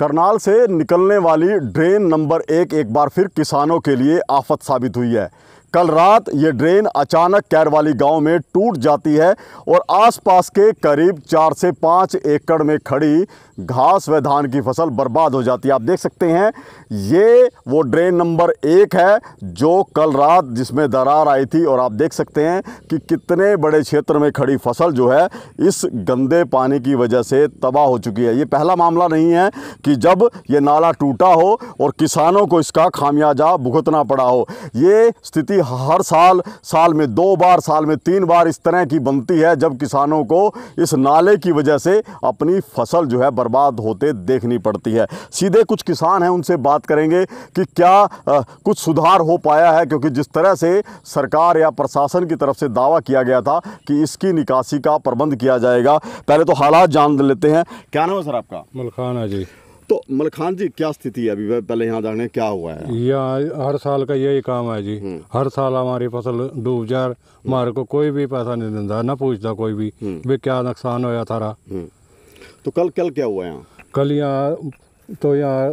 करनाल से निकलने वाली ड्रेन नंबर एक एक बार फिर किसानों के लिए आफत साबित हुई है कल रात ये ड्रेन अचानक कैरवाली गांव में टूट जाती है और आसपास के करीब चार से पाँच एकड़ में खड़ी घास व धान की फसल बर्बाद हो जाती है आप देख सकते हैं ये वो ड्रेन नंबर एक है जो कल रात जिसमें दरार आई थी और आप देख सकते हैं कि कितने बड़े क्षेत्र में खड़ी फसल जो है इस गंदे पानी की वजह से तबाह हो चुकी है ये पहला मामला नहीं है कि जब ये नाला टूटा हो और किसानों को इसका खामियाजा भुगतना पड़ा हो ये स्थिति हर साल साल में दो बार साल में तीन बार इस तरह की बनती है जब किसानों को इस नाले की वजह से अपनी फसल जो है बर्बाद होते देखनी पड़ती है सीधे कुछ किसान हैं उनसे बात करेंगे कि क्या आ, कुछ सुधार हो पाया है क्योंकि जिस तरह से सरकार या प्रशासन की तरफ से दावा किया गया था कि इसकी निकासी का प्रबंध किया जाएगा पहले तो हालात जान लेते हैं क्या नाम है सर आपका मलखाना जी तो मलखान जी क्या स्थिति है अभी पहले यहाँ जाने क्या हुआ है यहाँ हर साल का यही काम है जी हम्म। हर साल हमारी फसल डूब जा हमारे हम्म। को कोई भी पैसा नहीं देता ना पूछता कोई भी भी हम्म। क्या नुकसान होया थारा तो कल कल क्या हुआ यहाँ कल यहाँ तो यहाँ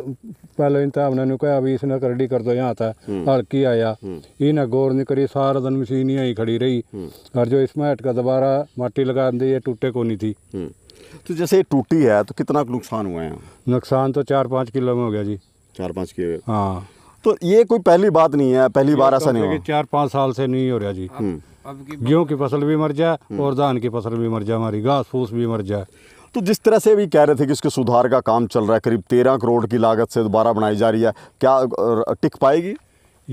पहले इन हमने कहा अभी इसने करडी कर दो यहाँ था हल्की आया इन्हें गौर नहीं करी सारा दिन मशीन यहीं खड़ी रही और जो इसमें हटका दोबारा माटी लगा दी ये टूटे को नहीं थी तो जैसे टूटी है तो कितना नुकसान हुआ है नुकसान तो चार पाँच किलो में हो गया जी चार पाँच किलो हाँ तो ये कोई पहली बात नहीं है पहली बार तो ऐसा नहीं हुआ चार पाँच साल से नहीं हो रहा जी हम्म। गेहूँ की फसल भी मर जाए हम्म। और धान की फसल भी मर जाए हमारी घास फूस भी मर जाए तो जिस तरह से भी कह रहे थे कि इसके सुधार का काम चल रहा है करीब तेरह करोड़ की लागत से दोबारा बनाई जा रही है क्या टिक पाएगी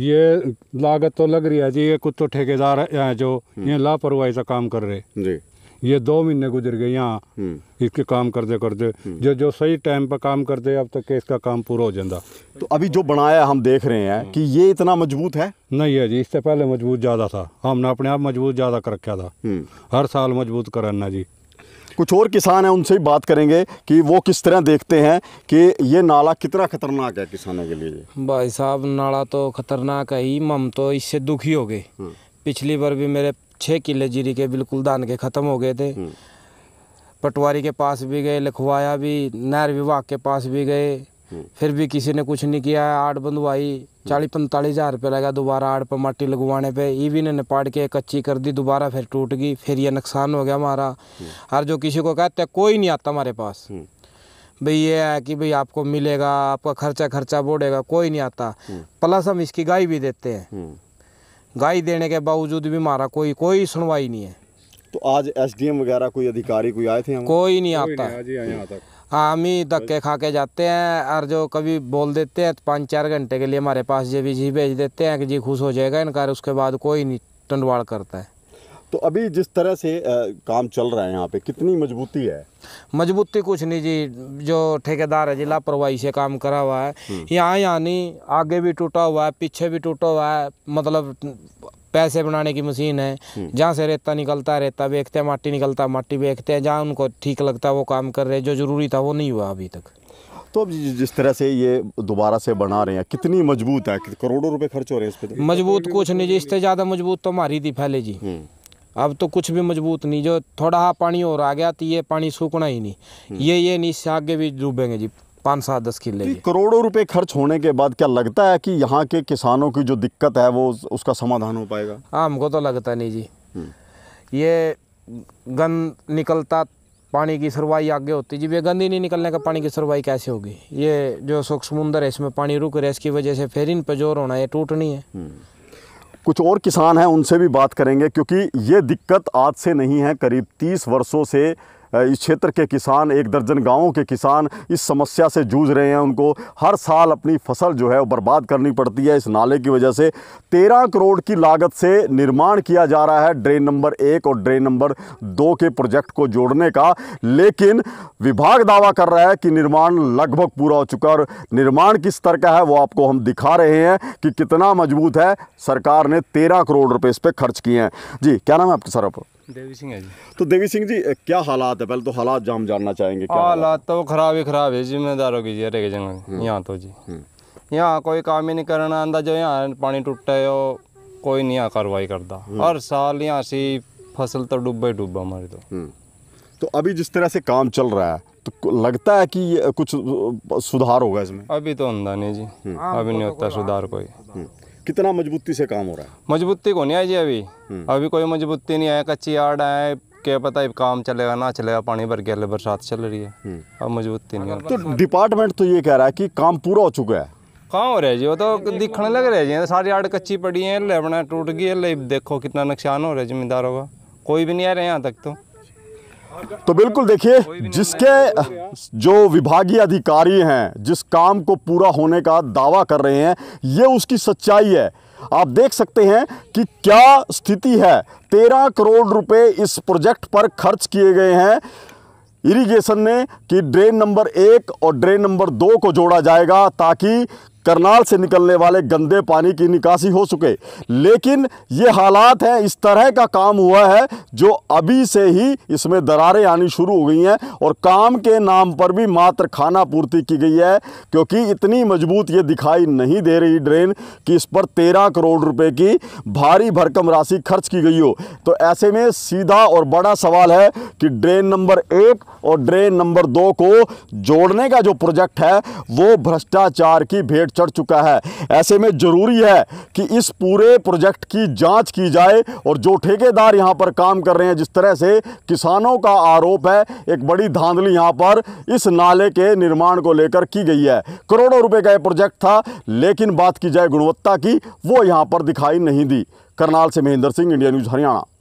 ये लागत तो लग रही है जी ये कुछ तो ठेकेदार हैं जो हम्म। ये लापरवाही से काम कर रहे जी ये दो महीने गुजर गए यहाँ हम्म। इसके काम करते करते हम्म। जो जो सही टाइम पर काम करते अब तक इसका काम पूरा हो जाता तो अभी जो बनाया हम देख रहे हैं कि ये इतना मजबूत है नहीं है जी इससे पहले मजबूत ज़्यादा था हमने अपने आप मजबूत ज़्यादा कर रखा था हम्म। हर साल मजबूत कराना जी कुछ और किसान हैं उनसे ही बात करेंगे कि वो किस तरह देखते हैं कि ये नाला कितना खतरनाक है किसानों के लिए भाई साहब नाला तो खतरनाक है ही हम तो इससे दुखी हो गए पिछली बार भी मेरे छः किले जीरी के बिल्कुल दान के ख़त्म हो गए थे हम्म। पटवारी के पास भी गए लिखवाया भी नहर विभाग के पास भी गए हम्म। फिर भी किसी ने कुछ नहीं किया आड़ बंधवाई हम्म। चालीस पैंतालीस हज़ार रुपये लगा दोबारा आड़ पर माटी लगवाने पे ईवी ने निपाट के कच्ची कर दी दोबारा फिर टूट गई फिर ये नुकसान हो गया हमारा और जो किसी को कहते हैं कोई नहीं आता हमारे पास भाई ये है कि भाई आपको मिलेगा आपका खर्चा खर्चा बढ़ेगा कोई नहीं आता प्लस हम इसकी गाय भी देते हैं गाय देने के बावजूद भी हमारा कोई कोई सुनवाई नहीं है तो आज एसडीएम वगैरह कोई अधिकारी कोई आए थे हम कोई नहीं आता हाँ हम ही धक्के खा के जाते हैं और जो कभी बोल देते हैं तो पाँच चार घंटे के लिए हमारे पास जे भी जी भेज देते हैं कि जी खुश हो जाएगा इनका उसके बाद कोई नहीं टंडवाड़ करता है तो अभी जिस तरह से आ, काम चल रहा है यहाँ पे कितनी मजबूती है मजबूती कुछ नहीं जी जो ठेकेदार है जी लापरवाही से काम करा हुआ है हम्म। यहाँ यहाँ नहीं आगे भी टूटा हुआ है पीछे भी टूटा हुआ है मतलब पैसे बनाने की मशीन है हम्म। जहाँ से रेता निकलता रेता बेचते हैं माटी निकलता माटी बेचते हैं जहाँ उनको ठीक लगता है वो काम कर रहे हैं जो ज़रूरी था वो नहीं हुआ अभी तक तो अब जिस तरह से ये दोबारा से बना रहे हैं कितनी मजबूत है करोड़ों रुपए खर्च हो रहे हैं इस पे तो। मजबूत कुछ नहीं जी इससे ज़्यादा मजबूत तो हमारी थी फैले जी हम्म। अब तो कुछ भी मजबूत नहीं जो थोड़ा पानी और आ गया तो ये पानी सूखना ही नहीं हम्म। ये ये नहीं से आगे भी डूबेंगे जी पाँच सात दस किले तो करोड़ों रुपए खर्च होने के बाद क्या लगता है कि यहाँ के किसानों की जो दिक्कत है वो उसका समाधान हो पाएगा हाँ हमको तो लगता नहीं जी हम्म। ये गंद निकलता पानी की सरवाई आगे होती जी ये गंद ही नहीं निकलने का पानी की सरवाई कैसे होगी ये जो सुख समुंदर है इसमें पानी रुक रहा है इसकी वजह से फेरिन पर जोर होना ये टूटनी है हम्म। कुछ और किसान हैं उनसे भी बात करेंगे क्योंकि ये दिक्कत आज से नहीं है करीब 30 वर्षों से इस क्षेत्र के किसान एक दर्जन गांवों के किसान इस समस्या से जूझ रहे हैं उनको हर साल अपनी फसल जो है वो बर्बाद करनी पड़ती है इस नाले की वजह से तेरह करोड़ की लागत से निर्माण किया जा रहा है ड्रेन नंबर एक और ड्रेन नंबर दो के प्रोजेक्ट को जोड़ने का लेकिन विभाग दावा कर रहा है कि निर्माण लगभग पूरा हो चुका और निर्माण किस स्तर का है वो आपको हम दिखा रहे हैं कि कितना मजबूत है सरकार ने तेरह करोड़ रुपए इस पर खर्च किए हैं जी क्या नाम है आपके सर आपको देवी सिंह है जी तो देवी सिंह जी क्या हालात है पहले तो हालात जो जानना चाहेंगे क्या हालात तो खराब ही खराब है जिम्मेदारों की जी अरे जंगल हम्म। यहाँ तो जी हम्म। यहाँ कोई काम ही नहीं करना आंदा जो यहाँ पानी टूटा है कोई नहीं कार्रवाई करता हम्म। हर साल यहाँ से फसल तो डूबा ही डूबा हमारी तो तो अभी जिस तरह से काम चल रहा है तो लगता है कि कुछ सुधार होगा इसमें अभी तो अंदा नहीं जी अभी नहीं होता सुधार कोई कितना मजबूती से काम हो रहा है मजबूती को नहीं आई जी अभी हम्म। अभी कोई मजबूती नहीं आया कच्ची आड़ आए क्या पता काम चलेगा ना चलेगा पानी भर गया बरसात चल रही है हम्म। अब मजबूती नहीं तो डिपार्टमेंट तो ये कह रहा है कि काम पूरा हो चुका है कहाँ हो रहा है जी वो तो दिखने लग रहे जी सारी आड़ कच्ची पड़ी है अपना टूट गई है ले देखो कितना नुकसान हो रहा है जिम्मेदारों का कोई भी नहीं आ रहे यहाँ तक तो तो बिल्कुल देखिए जिसके जो विभागीय अधिकारी हैं जिस काम को पूरा होने का दावा कर रहे हैं ये उसकी सच्चाई है आप देख सकते हैं कि क्या स्थिति है तेरह करोड़ रुपए इस प्रोजेक्ट पर खर्च किए गए हैं इरिगेशन में कि ड्रेन नंबर एक और ड्रेन नंबर दो को जोड़ा जाएगा ताकि करनाल से निकलने वाले गंदे पानी की निकासी हो सके लेकिन ये हालात हैं इस तरह का काम हुआ है जो अभी से ही इसमें दरारें आनी शुरू हो गई हैं और काम के नाम पर भी मात्र खाना पूर्ति की गई है क्योंकि इतनी मजबूत ये दिखाई नहीं दे रही ड्रेन कि इस पर तेरह करोड़ रुपए की भारी भरकम राशि खर्च की गई हो तो ऐसे में सीधा और बड़ा सवाल है कि ड्रेन नंबर एक और ड्रेन नंबर दो को जोड़ने का जो प्रोजेक्ट है वो भ्रष्टाचार की भेंट चढ़ चुका है ऐसे में ज़रूरी है कि इस पूरे प्रोजेक्ट की जांच की जाए और जो ठेकेदार यहां पर काम कर रहे हैं जिस तरह से किसानों का आरोप है एक बड़ी धांधली यहां पर इस नाले के निर्माण को लेकर की गई है करोड़ों रुपए का यह प्रोजेक्ट था लेकिन बात की जाए गुणवत्ता की वो यहां पर दिखाई नहीं दी करनाल से महेंद्र सिंह इंडिया न्यूज़ हरियाणा